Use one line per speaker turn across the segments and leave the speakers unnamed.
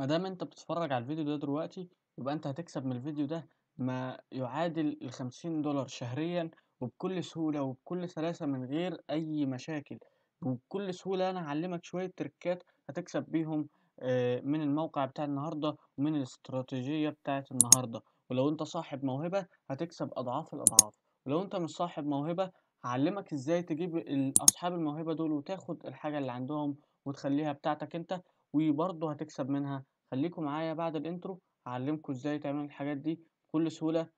ما دام انت بتتفرج على الفيديو ده دلوقتي يبقى انت هتكسب من الفيديو ده ما يعادل الخمسين دولار شهريا وبكل سهولة وبكل سلاسة من غير أي مشاكل وبكل سهولة أنا هعلمك شوية تركات هتكسب بيهم آه، من الموقع بتاع النهاردة ومن الاستراتيجية بتاعة النهاردة ولو أنت صاحب موهبة هتكسب أضعاف الأضعاف ولو أنت مش صاحب موهبة هعلمك إزاي تجيب أصحاب الموهبة دول وتاخد الحاجة اللي عندهم وتخليها بتاعتك أنت وبرضه هتكسب منها خليكم معايا بعد الانترو هعلمكم ازاي تعملوا الحاجات دي بكل سهولة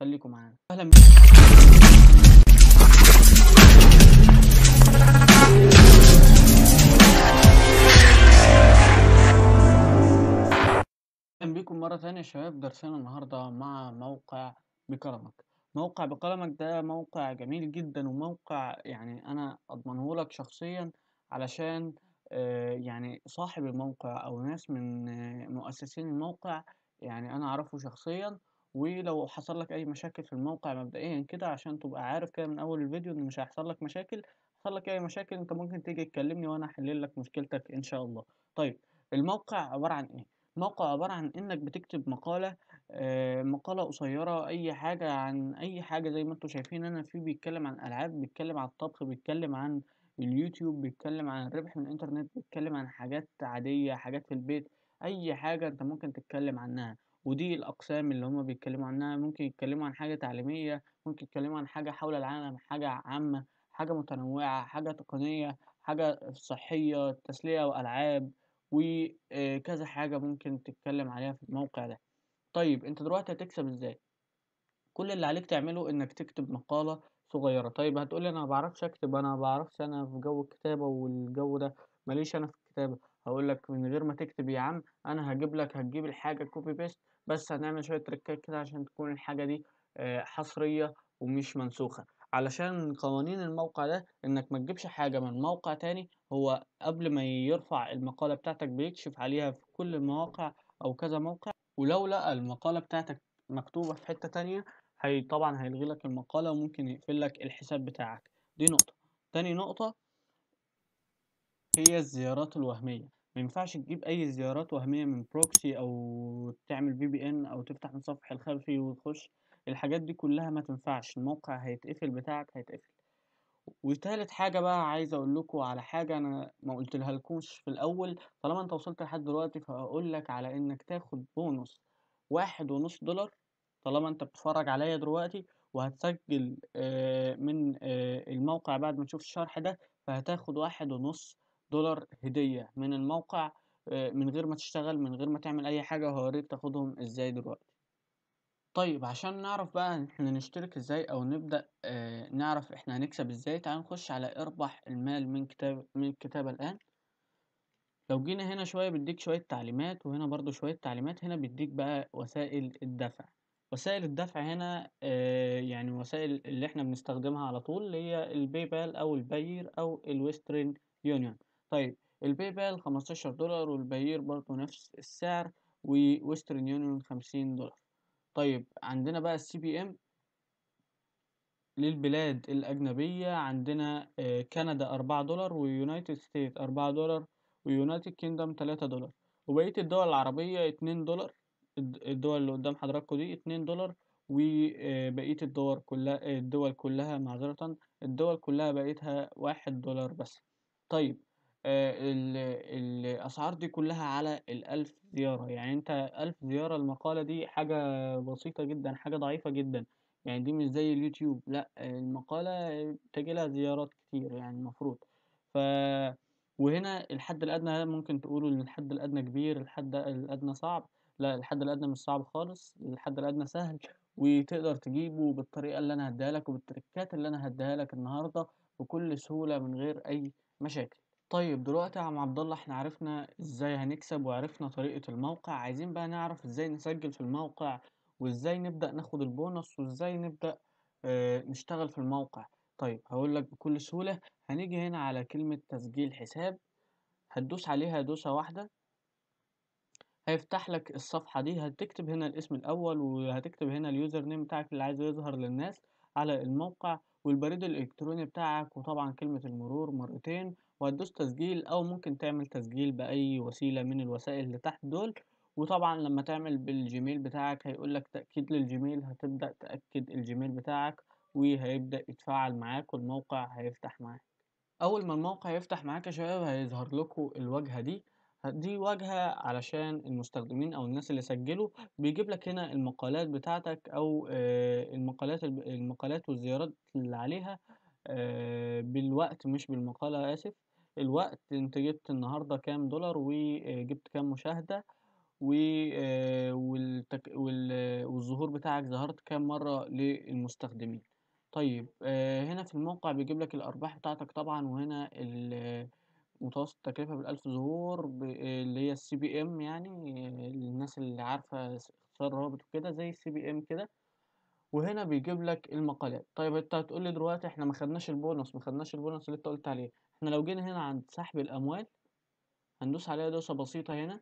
خليكم معانا اهلا بيكم اهلا بكم مره ثانيه يا شباب درسنا النهارده مع موقع بكرمك موقع بقلمك ده موقع جميل جدا وموقع يعني انا اضمنه لك شخصيا علشان آه، يعني صاحب الموقع أو ناس من مؤسسين الموقع، يعني أنا أعرفه شخصيًا، ولو حصل لك أي مشاكل في الموقع مبدئيًا كده عشان تبقى عارف كده من أول الفيديو إن مش هيحصل لك مشاكل، حصل لك أي مشاكل أنت ممكن تيجي تكلمني وأنا أحل لك مشكلتك إن شاء الله. طيب الموقع عبارة عن إيه؟ الموقع عبارة عن إنك بتكتب مقالة آه، مقالة قصيرة أي حاجة عن أي حاجة زي ما أنتم شايفين أنا في بيتكلم عن ألعاب، بيتكلم عن الطبخ، بيتكلم عن اليوتيوب بيتكلم عن الربح من الانترنت بيتكلم عن حاجات عادية حاجات في البيت اي حاجة انت ممكن تتكلم عنها ودي الاقسام اللي هما بيتكلموا عنها ممكن يتكلموا عن حاجة تعليمية ممكن يتكلموا عن حاجة حول العالم حاجة عامة حاجة متنوعة حاجة تقنية حاجة صحية تسلية والعاب وكذا آه، حاجة ممكن تتكلم عليها في الموقع ده طيب انت دلوقتي هتكسب ازاي كل اللي عليك تعمله انك تكتب مقالة صغيرة، طيب هتقولي أنا بعرفش أكتب، أنا بعرفش أنا في جو الكتابة والجو ده، ماليش أنا في الكتابة، هقولك لك من غير ما تكتب يا عم أنا هجيب لك هتجيب الحاجة كوبي بيست بس هنعمل شوية تريكات كده عشان تكون الحاجة دي آه، حصرية ومش منسوخة، علشان قوانين الموقع ده إنك ما تجيبش حاجة من موقع تاني هو قبل ما يرفع المقالة بتاعتك بيكشف عليها في كل المواقع أو كذا موقع، ولو لقى المقالة بتاعتك مكتوبة في حتة تانية هي طبعا هيلغي لك المقالة وممكن يقفل لك الحساب بتاعك دي نقطة تاني نقطة هي الزيارات الوهمية ما ينفعش تجيب اي زيارات وهمية من بروكسي او تعمل في بي ان او تفتح من الخلفي وتخش الحاجات دي كلها ما تنفعش الموقع هيتقفل بتاعك هيتقفل وتالت حاجة بقى عايز اقول لكم على حاجة انا ما قلتلها لكمش في الاول طالما انت وصلت لحد دلوقتي فأقول لك على انك تاخد بونص واحد ونص دولار طالما انت بتتفرج عليا دلوقتي وهتسجل آه، من آه، الموقع بعد ما تشوف الشرح ده فهتاخد واحد ونص دولار هدية من الموقع آه، من غير ما تشتغل من غير ما تعمل اي حاجة وهوريك تاخدهم ازاي دلوقتي طيب عشان نعرف بقى احنا نشترك ازاي او نبدأ اه نعرف احنا هنكسب ازاي تعال نخش على اربح المال من كتاب من الكتابة الان لو جينا هنا شوية بيديك شوية تعليمات وهنا برضو شوية تعليمات هنا بيديك بقى وسائل الدفع وسائل الدفع هنا آه، يعني الوسائل اللي إحنا بنستخدمها على طول اللي هي بال أو الباير أو الويسترن يونيون، طيب بال خمستاشر دولار والباير برضه نفس السعر وويسترن يونيون خمسين دولار، طيب عندنا بقى السي بي ام للبلاد الأجنبية عندنا آه، كندا أربعة دولار ويونايتد ستيت أربعة دولار ويونايتد كيندم تلاتة دولار وبقية الدول العربية اتنين دولار. الدول اللي قدام حضراتكم دي اتنين دولار وبقية آه، الدول كلها الدول كلها معذرة الدول كلها بقيتها واحد دولار بس طيب آه، الأسعار دي كلها على الألف زيارة يعني أنت ألف زيارة المقالة دي حاجة بسيطة جدا حاجة ضعيفة جدا يعني دي مش زي اليوتيوب لأ المقالة تجيلها زيارات كتير يعني المفروض ف وهنا الحد الأدنى ممكن تقولوا إن الحد الأدنى كبير الحد الأدنى صعب لا الحد الأدنى مش صعب خالص الحد الأدنى سهل وتقدر تجيبه بالطريقة اللي أنا هديها لك وبالتركات اللي أنا هديها لك النهاردة بكل سهولة من غير أي مشاكل طيب دلوقتي يا عم عبد الله احنا عرفنا ازاي هنكسب وعرفنا طريقة الموقع عايزين بقى نعرف ازاي نسجل في الموقع وازاي نبدأ ناخد البونص وازاي نبدأ اه نشتغل في الموقع طيب هقول لك بكل سهولة هنيجي هنا على كلمة تسجيل حساب هتدوس عليها دوسة واحدة هيفتح لك الصفحة دي هتكتب هنا الاسم الأول وهتكتب هنا اليوزر نيم بتاعك اللي عايزه يظهر للناس على الموقع والبريد الإلكتروني بتاعك وطبعا كلمة المرور مرتين وهتدوس تسجيل أو ممكن تعمل تسجيل بأي وسيلة من الوسائل اللي تحت دول وطبعا لما تعمل بالجيميل بتاعك هيقولك تأكيد للجيميل هتبدأ تأكد الجيميل بتاعك وهيبدأ يتفاعل معاك والموقع هيفتح معاك أول ما الموقع يفتح معاك يا شباب هيظهر لكم الواجهة دي دي واجهة علشان المستخدمين أو الناس اللي سجلوا بيجيب لك هنا المقالات بتاعتك أو آه، المقالات المقالات والزيارات اللي عليها آه، بالوقت مش بالمقالة آسف الوقت أنت جبت النهاردة كام دولار وجبت آه، كام مشاهدة والظهور بتاعك ظهرت كام مرة للمستخدمين طيب هنا في الموقع بيجيب لك الأرباح بتاعتك طبعا وهنا الـ متوسط التكلفه بالألف ظهور ب اللي هي السي بي ام يعني للناس اللي عارفة اختصار روابط وكده زي السي بي ام كده وهنا بيجيب لك المقالات طيب انت هتقول لي دلوقتي احنا ما خدناش البونص ما خدناش البونص اللي انت قلت عليه احنا لو جينا هنا عند سحب الاموال هندوس عليها دوسة بسيطة هنا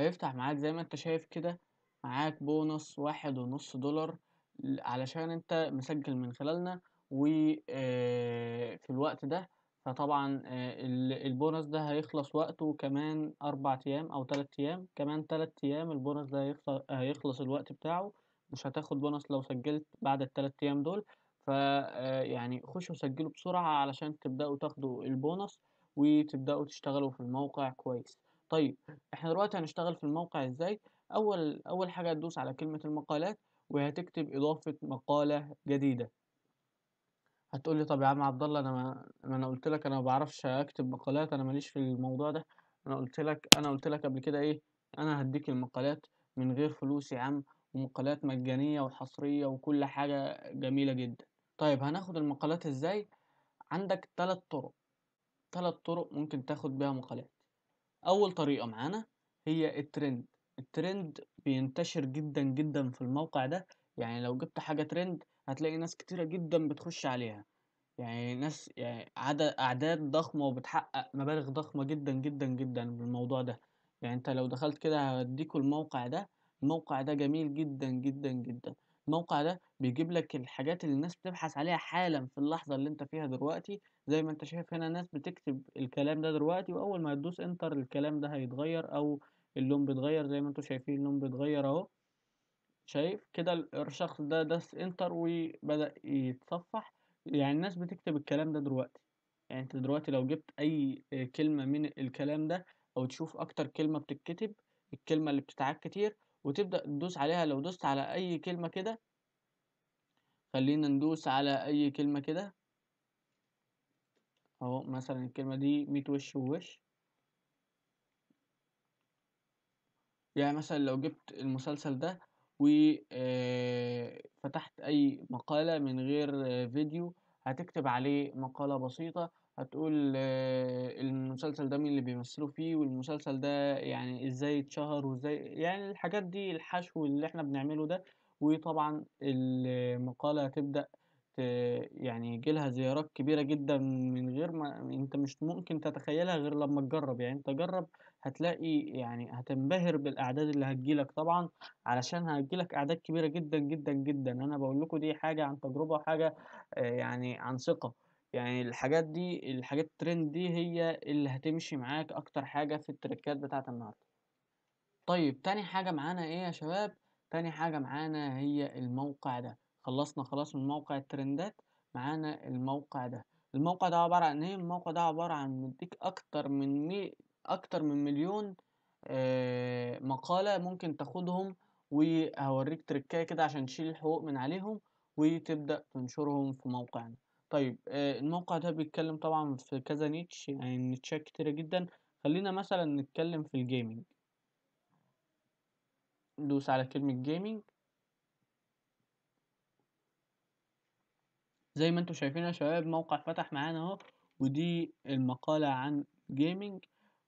هيفتح معاك زي ما انت شايف كده معاك بونص واحد ونص دولار علشان انت مسجل من خلالنا وفي الوقت ده فطبعا البونص ده هيخلص وقته كمان أربع أيام أو تلات أيام كمان تلات أيام البونص ده هيخلص الوقت بتاعه مش هتاخد بونص لو سجلت بعد التلات أيام دول يعني خشوا سجلوا بسرعة علشان تبدأوا تاخدوا البونص وتبدأوا تشتغلوا في الموقع كويس طيب احنا دلوقتي هنشتغل في الموقع ازاي أول أول حاجة هتدوس على كلمة المقالات وهتكتب إضافة مقالة جديدة هتقول لي طب يا عم عبد الله انا ما انا قلت لك انا ما بعرفش اكتب مقالات انا ماليش في الموضوع ده انا قلت لك انا قلت لك قبل كده ايه انا هديك المقالات من غير فلوس يا عم ومقالات مجانية وحصرية وكل حاجة جميلة جدا طيب هناخد المقالات ازاي عندك ثلاث طرق ثلاث طرق ممكن تاخد بيها مقالات اول طريقة معانا هي الترند الترند بينتشر جدا جدا في الموقع ده يعني لو جبت حاجة ترند هتلاقي ناس كتيرة جدًا بتخش عليها، يعني ناس يعني عدد أعداد ضخمة وبتحقق مبالغ ضخمة جدًا، جدًا، جدًا بالموضوع ده، يعني أنت لو دخلت كده هديكوا الموقع ده، الموقع ده جميل جدًا، جدًا، جدًا، الموقع ده بيجيب لك الحاجات اللي الناس بتبحث عليها حالًا في اللحظة اللي أنت فيها دلوقتي، زي ما أنت شايف هنا ناس بتكتب الكلام ده دلوقتي وأول ما تدوس انتر الكلام ده هيتغير أو اللون بيتغير زي ما انتوا شايفين اللون بيتغير أهو. شايف كده الشخص ده دس انتر وبدأ يتصفح يعني الناس بتكتب الكلام ده دلوقتي يعني انت دلوقتي لو جبت اي كلمة من الكلام ده او تشوف اكتر كلمة بتتكتب الكلمة اللي بتتعاد كتير وتبدأ تدوس عليها لو دوست على اي كلمة كده خلينا ندوس على اي كلمة كده اهو مثلا الكلمة دي ميت وش ووش يعني مثلا لو جبت المسلسل ده وفتحت آه، أي مقالة من غير فيديو هتكتب عليه مقالة بسيطة هتقول آه، المسلسل ده مين اللي بيمثلوا فيه والمسلسل ده يعني ازاي اتشهر وازاي يعني الحاجات دي الحشو اللي احنا بنعمله ده وطبعا المقالة هتبدأ ت- يعني يجيلها زيارات كبيرة جدا من غير ما انت مش ممكن تتخيلها غير لما تجرب يعني انت جرب هتلاقي يعني هتنبهر بالاعداد اللي هتجيلك طبعا علشان هتجيلك اعداد كبيره جدا جدا جدا انا بقول لكم دي حاجه عن تجربه وحاجه آه، يعني عن ثقه يعني الحاجات دي الحاجات الترند دي هي اللي هتمشي معاك اكتر حاجه في التريكات بتاعت النهارده طيب تاني حاجه معانا ايه يا شباب تاني حاجه معانا هي الموقع ده خلصنا خلاص من موقع الترندات معانا الموقع ده الموقع ده عبارة عن ايه؟ الموقع ده عبارة عن مديك أكتر من مية اكتر من مليون آه، مقالة ممكن تاخدهم وهوريك تركاية كده عشان تشيل الحقوق من عليهم وتبدأ تنشرهم في موقعنا طيب آه، الموقع ده بيتكلم طبعا في كذا نيتش يعني نيتشات كتيرة جدا خلينا مثلا نتكلم في الجيمنج ندوس على كلمة جيمنج زي ما انتم شايفين يا شباب موقع فتح معانا اهو ودي المقالة عن جيمنج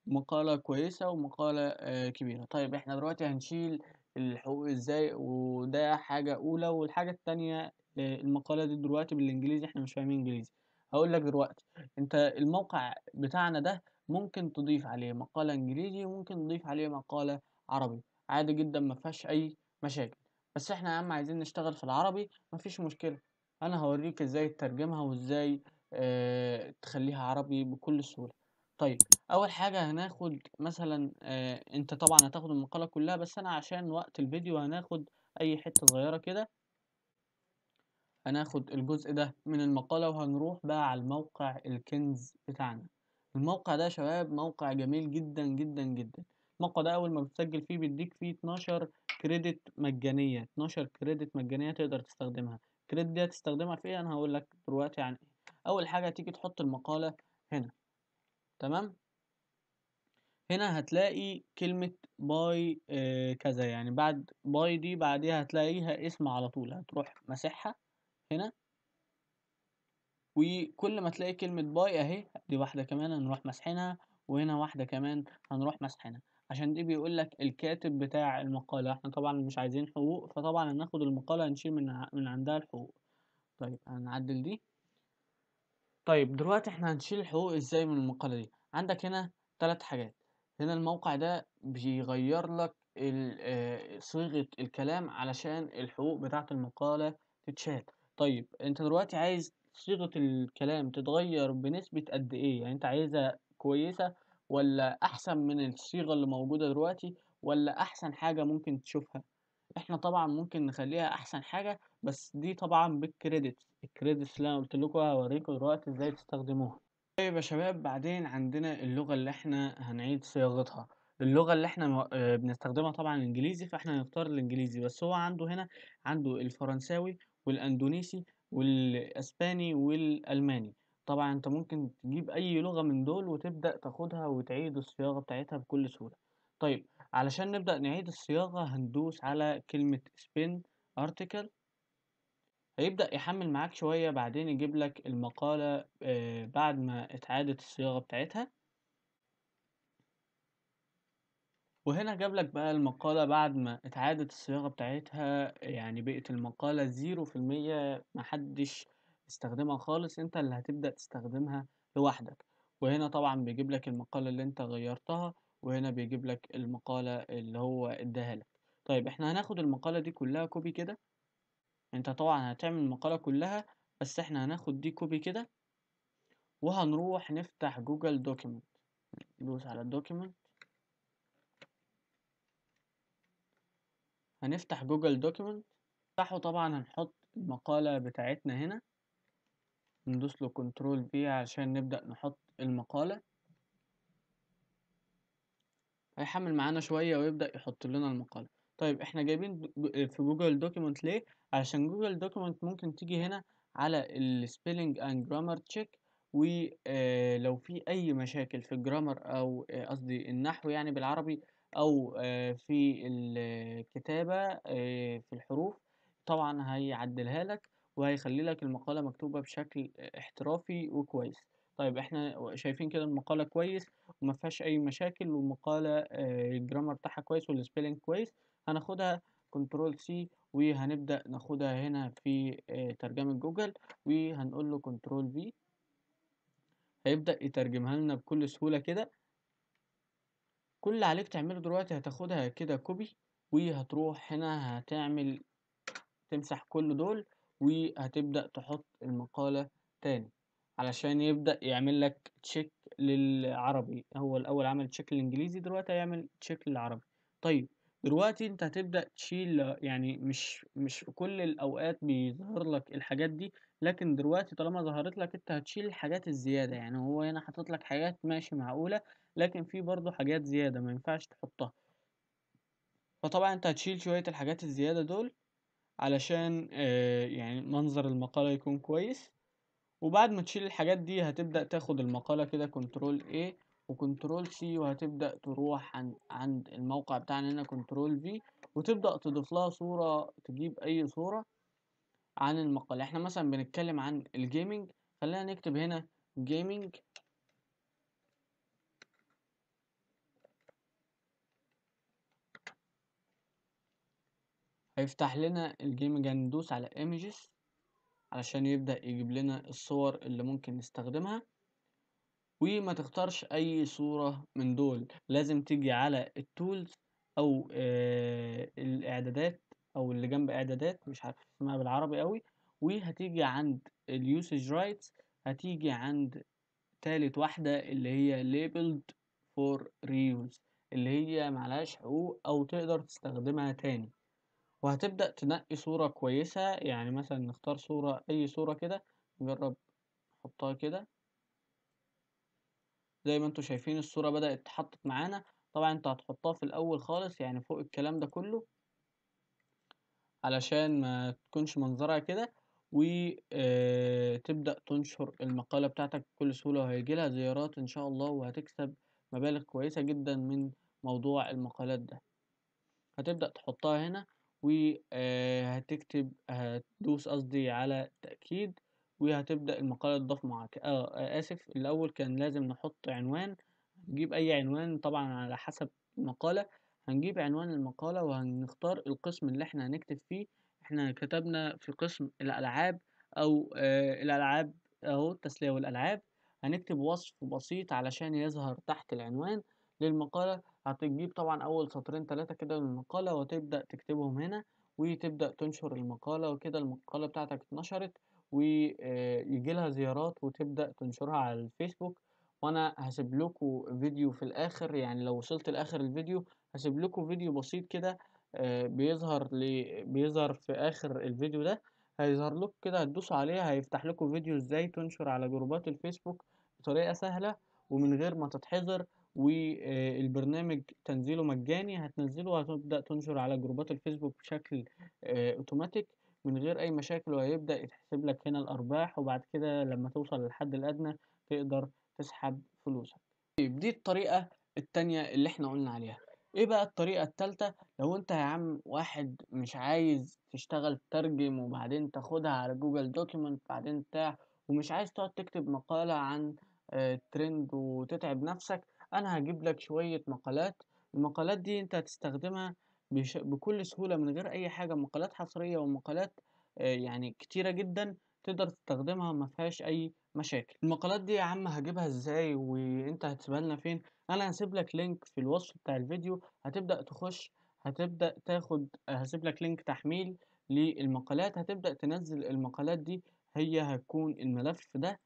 مقالة كويسة ومقالة آه، كبيرة، طيب إحنا دلوقتي هنشيل الحقوق إزاي، وده حاجة أولى، والحاجة التانية آه، المقالة دي دلوقتي بالإنجليزي إحنا مش فاهمين إنجليزي، هقول لك دلوقتي أنت الموقع بتاعنا ده ممكن تضيف عليه مقالة إنجليزي وممكن تضيف عليه مقالة عربي، عادي جدًا ما فيهاش أي مشاكل، بس إحنا يا عم عايزين نشتغل في العربي ما فيش مشكلة، أنا هوريك إزاي تترجمها وإزاي آه، تخليها عربي بكل سهولة. طيب اول حاجة هناخد مثلا آه انت طبعا هتاخد المقالة كلها بس انا عشان وقت الفيديو هناخد اي حتة صغيرة كده هناخد الجزء ده من المقالة وهنروح بقى على الموقع الكنز بتاعنا الموقع ده يا شباب موقع جميل جدا جدا جدا الموقع ده اول ما بتسجل فيه بيديك فيه 12 كريدت مجانية 12 كريدت مجانية تقدر تستخدمها الكريدت دي هتستخدمها في ايه انا هقول لك دلوقتي عن ايه اول حاجة تيجي تحط المقالة هنا تمام هنا هتلاقي كلمة باي آه، كذا يعني بعد باي دي بعديها هتلاقيها اسم على طول هتروح مسحها هنا وكل ما تلاقي كلمة باي اهي دي واحدة كمان هنروح مسحينها وهنا واحدة كمان هنروح مسحينها عشان دي بيقول لك الكاتب بتاع المقالة احنا طبعا مش عايزين حقوق فطبعا هناخد المقالة هنشيل من عندها الحقوق طيب هنعدل دي طيب دلوقتي احنا هنشيل الحقوق ازاي من المقالة دي عندك هنا ثلاث حاجات هنا الموقع ده بيغير لك صيغة الكلام علشان الحقوق بتاعة المقالة تتشال طيب انت دلوقتي عايز صيغة الكلام تتغير بنسبة قد ايه يعني انت عايزها كويسة ولا احسن من الصيغة اللي موجودة دلوقتي ولا احسن حاجة ممكن تشوفها إحنا طبعًا ممكن نخلّيها أحسن حاجة، بس دي طبعًا بالكريدت الكريدت اللي أنا قُلت لكم هوريكم دلوقتي إزاي تستخدموها. طيب يا شباب بعدين عندنا اللغة اللي إحنا هنعيد صياغتها، اللغة اللي إحنا آه، بنستخدمها طبعًا الإنجليزي، فإحنا هنختار الإنجليزي، بس هو عنده هنا عنده الفرنساوي والأندونيسي والأسباني والألماني. طبعًا أنت ممكن تجيب أي لغة من دول وتبدأ تاخدها وتعيد الصياغة بتاعتها بكل سهولة. طيب علشان نبدأ نعيد الصياغة هندوس على كلمة spin article هيبدأ يحمل معاك شوية بعدين يجيب لك المقالة آه، بعد ما اتعادت الصياغة بتاعتها وهنا جاب لك بقى المقالة بعد ما اتعادت الصياغة بتاعتها يعني بقت المقالة زيرو في المية محدش استخدمها خالص انت اللي هتبدأ تستخدمها لوحدك وهنا طبعا بيجيب لك المقالة اللي انت غيرتها وهنا بيجيب لك المقالة اللي هو اداها لك طيب احنا هناخد المقالة دي كلها كوبي كده انت طبعا هتعمل المقالة كلها بس احنا هناخد دي كوبي كده وهنروح نفتح جوجل دوكيمنت ندوس على الدوكيمنت هنفتح جوجل دوكيمنت نفتحه طبعا هنحط المقالة بتاعتنا هنا ندوس له كنترول بي عشان نبدأ نحط المقالة هيحمل معانا شوية ويبدأ يحط لنا المقالة طيب احنا جايبين في جوجل دوكيمنت ليه علشان جوجل دوكيمنت ممكن تيجي هنا على السبيلنج اند جرامر تشيك ولو في اي مشاكل في الجرامر او آه، قصدي النحو يعني بالعربي او آه، في الكتابة آه، في الحروف طبعا هيعدلها لك وهيخلي لك المقالة مكتوبة بشكل احترافي وكويس طيب احنا شايفين كده المقالة كويس وما فيهاش أي مشاكل والمقالة آه، الجرامر بتاعها كويس والسبيلنج كويس هناخدها كنترول سي وهنبدأ ناخدها هنا في آه، ترجمة جوجل وهنقول له كنترول في هيبدأ يترجمها لنا بكل سهولة كده كل اللي عليك تعمله دلوقتي هتاخدها كده كوبي وهتروح هنا هتعمل تمسح كل دول وهتبدأ تحط المقالة تاني علشان يبدأ يعمل لك تشيك للعربي هو الأول عمل تشيك للإنجليزي دلوقتي هيعمل تشيك للعربي طيب دلوقتي انت هتبدأ تشيل يعني مش مش في كل الأوقات بيظهر لك الحاجات دي لكن دلوقتي طالما ظهرت لك انت هتشيل الحاجات الزيادة يعني هو هنا حاطط لك حاجات ماشي معقولة لكن في برضه حاجات زيادة ما ينفعش تحطها فطبعا انت هتشيل شوية الحاجات الزيادة دول علشان آه، يعني منظر المقالة يكون كويس وبعد ما تشيل الحاجات دي هتبدأ تاخد المقالة كده كنترول A وكنترول C وهتبدأ تروح عند, عند الموقع بتاعنا هنا كنترول V وتبدأ تضيف لها صورة تجيب أي صورة عن المقالة احنا مثلا بنتكلم عن الجيمنج خلينا نكتب هنا جيمنج هيفتح لنا الجيمنج هندوس على images علشان يبدأ يجيب لنا الصور اللي ممكن نستخدمها وما تختارش اي صورة من دول لازم تيجي على التولز او آه، الاعدادات او اللي جنب اعدادات مش عارف اسمها بالعربي قوي وهتيجي عند اليوسج رايتس هتيجي عند تالت واحدة اللي هي labeled for reuse اللي هي معلهاش حقوق او تقدر تستخدمها تاني وهتبدأ تنقي صورة كويسة يعني مثلا نختار صورة أي صورة كده نجرب نحطها كده زي ما انتوا شايفين الصورة بدأت اتحطت معانا طبعا انت هتحطها في الأول خالص يعني فوق الكلام ده كله علشان ما تكونش منظرها كده وتبدأ آه، تنشر المقالة بتاعتك بكل سهولة وهيجيلها زيارات إن شاء الله وهتكسب مبالغ كويسة جدا من موضوع المقالات ده هتبدأ تحطها هنا وهتكتب هتدوس قصدي على تأكيد وهتبدأ المقالة تضاف معاك آه آسف الأول كان لازم نحط عنوان نجيب أي عنوان طبعا على حسب المقالة هنجيب عنوان المقالة وهنختار القسم اللي احنا هنكتب فيه احنا كتبنا في قسم الألعاب أو آه الألعاب أهو التسلية والألعاب هنكتب وصف بسيط علشان يظهر تحت العنوان للمقالة هتجيب طبعا اول سطرين ثلاثة كده من المقالة وتبدأ تكتبهم هنا وتبدأ تنشر المقالة وكده المقالة بتاعتك اتنشرت ويجي آه، لها زيارات وتبدأ تنشرها على الفيسبوك وانا هسيب لكم فيديو في الاخر يعني لو وصلت لاخر الفيديو هسيب لكم فيديو بسيط كده آه، بيظهر لي بيظهر في اخر الفيديو ده هيظهر لكم كده هتدوسوا عليه هيفتح لكم فيديو ازاي تنشر على جروبات الفيسبوك بطريقة سهلة ومن غير ما تتحظر والبرنامج تنزيله مجاني هتنزله وهتبدأ تنشر على جروبات الفيسبوك بشكل آه، اوتوماتيك من غير اي مشاكل وهيبدأ يتحسب لك هنا الارباح وبعد كده لما توصل للحد الادنى تقدر تسحب فلوسك طيب دي الطريقة الثانيه اللي احنا قلنا عليها ايه بقى الطريقة الثالثه لو انت يا عم واحد مش عايز تشتغل ترجم وبعدين تاخدها على جوجل دوكيمنت بعدين بتاع ومش عايز تقعد تكتب مقالة عن آه، ترند وتتعب نفسك انا هجيب لك شوية مقالات المقالات دي انت هتستخدمها بش... بكل سهولة من غير اي حاجة مقالات حصرية ومقالات آه، يعني كتيرة جدا تقدر تستخدمها ما فيهاش اي مشاكل المقالات دي يا عم هجيبها ازاي وانت هتسيبها لنا فين انا هسيب لك لينك في الوصف بتاع الفيديو هتبدأ تخش هتبدأ تاخد هسيب لك لينك تحميل للمقالات هتبدأ تنزل المقالات دي هي هتكون الملف ده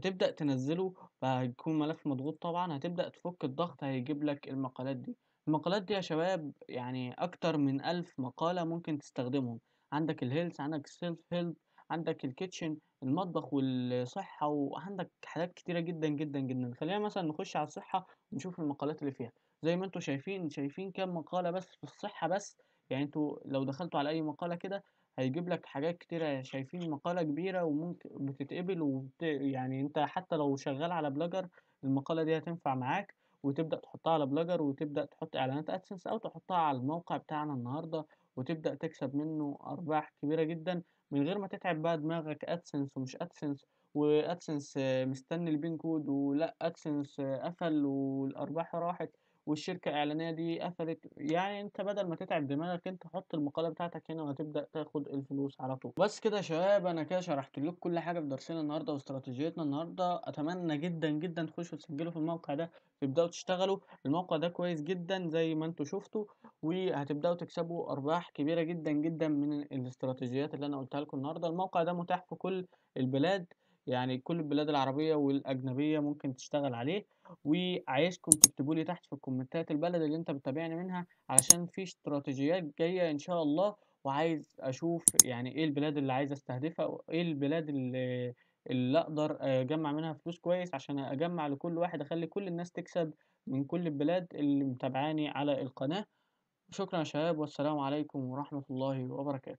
هتبدأ تنزله فهيكون ملف مضغوط طبعا هتبدأ تفك الضغط هيجيب لك المقالات دي المقالات دي يا شباب يعني أكتر من ألف مقالة ممكن تستخدمهم عندك الهيلث عندك السيلف هيلب عندك الكيتشن المطبخ والصحة وعندك حاجات كتيرة جدا جدا جدا خلينا مثلا نخش على الصحة ونشوف المقالات اللي فيها زي ما انتوا شايفين شايفين كام مقالة بس في الصحة بس يعني انتوا لو دخلتوا على أي مقالة كده هيجيب لك حاجات كتيرة شايفين مقالة كبيرة وممكن بتتقبل وبت... يعني انت حتى لو شغال على بلوجر المقالة دي هتنفع معاك وتبدأ تحطها على بلوجر وتبدأ تحط اعلانات ادسنس او تحطها على الموقع بتاعنا النهاردة وتبدأ تكسب منه ارباح كبيرة جدا من غير ما تتعب بقى دماغك ادسنس ومش ادسنس وادسنس مستني البين كود ولا ادسنس قفل والارباح راحت والشركة الإعلانية دي قفلت يعني أنت بدل ما تتعب دماغك أنت حط المقالة بتاعتك هنا وهتبدأ تاخد الفلوس على طول بس كده يا شباب أنا كده شرحت لكم كل حاجة في درسنا النهاردة واستراتيجيتنا النهاردة أتمنى جدا جدا تخشوا تسجلوا في الموقع ده تبدأوا تشتغلوا الموقع ده كويس جدا زي ما انتم شفتوا وهتبدأوا تكسبوا أرباح كبيرة جدا جدا من الاستراتيجيات اللي أنا قلتها لكم النهاردة الموقع ده متاح في كل البلاد يعني كل البلاد العربية والأجنبية ممكن تشتغل عليه وعايزكم تكتبوا لي تحت في الكومنتات البلد اللي انت بتتابعني منها علشان في استراتيجيات جاية إن شاء الله وعايز أشوف يعني إيه البلاد اللي عايز أستهدفها وإيه البلاد اللي اللي اقدر اجمع منها فلوس كويس عشان اجمع لكل واحد اخلي كل الناس تكسب من كل البلاد اللي متابعاني على القناة شكرا يا شباب والسلام عليكم ورحمة الله وبركاته